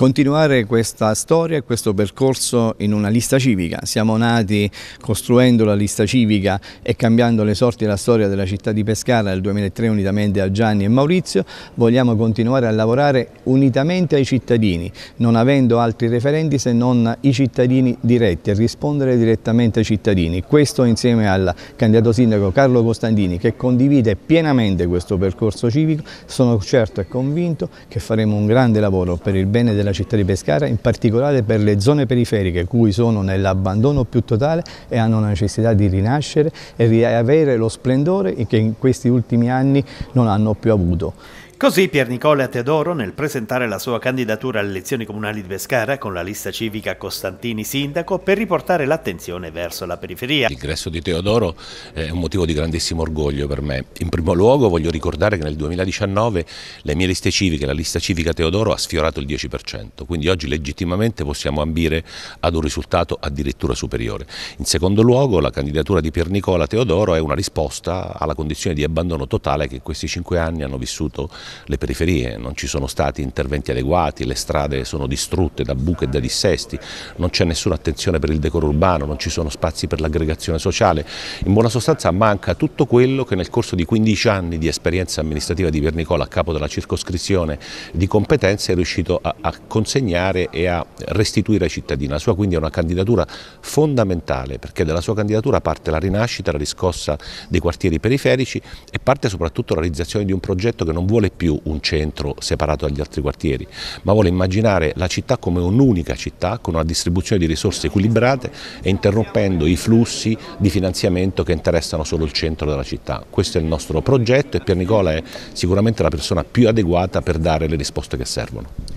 continuare questa storia e questo percorso in una lista civica. Siamo nati costruendo la lista civica e cambiando le sorti della storia della città di Pescara nel 2003 unitamente a Gianni e Maurizio. Vogliamo continuare a lavorare unitamente ai cittadini, non avendo altri referenti se non i cittadini diretti e rispondere direttamente ai cittadini. Questo insieme al candidato sindaco Carlo Costantini che condivide pienamente questo percorso civico. Sono certo e convinto che faremo un grande lavoro per il bene della della città di Pescara, in particolare per le zone periferiche, cui sono nell'abbandono più totale e hanno la necessità di rinascere e riavere lo splendore che in questi ultimi anni non hanno più avuto. Così Pier Nicola Teodoro, nel presentare la sua candidatura alle elezioni comunali di Pescara con la lista civica Costantini Sindaco per riportare l'attenzione verso la periferia. L'ingresso di Teodoro eh, è un motivo di grandissimo orgoglio per me. In primo luogo voglio ricordare che nel 2019 le mie liste civiche, la lista civica Teodoro ha sfiorato il 10%, quindi oggi legittimamente possiamo ambire ad un risultato addirittura superiore. In secondo luogo la candidatura di Pier Nicola Teodoro è una risposta alla condizione di abbandono totale che in questi cinque anni hanno vissuto le periferie, non ci sono stati interventi adeguati, le strade sono distrutte da buche e da dissesti, non c'è nessuna attenzione per il decoro urbano, non ci sono spazi per l'aggregazione sociale, in buona sostanza manca tutto quello che nel corso di 15 anni di esperienza amministrativa di Vernicola a capo della circoscrizione di competenze è riuscito a, a consegnare e a restituire ai cittadini. La sua quindi è una candidatura fondamentale perché dalla sua candidatura parte la rinascita, la riscossa dei quartieri periferici e parte soprattutto la realizzazione di un progetto che non vuole più un centro separato dagli altri quartieri, ma vuole immaginare la città come un'unica città con una distribuzione di risorse equilibrate e interrompendo i flussi di finanziamento che interessano solo il centro della città. Questo è il nostro progetto e Pier Nicola è sicuramente la persona più adeguata per dare le risposte che servono.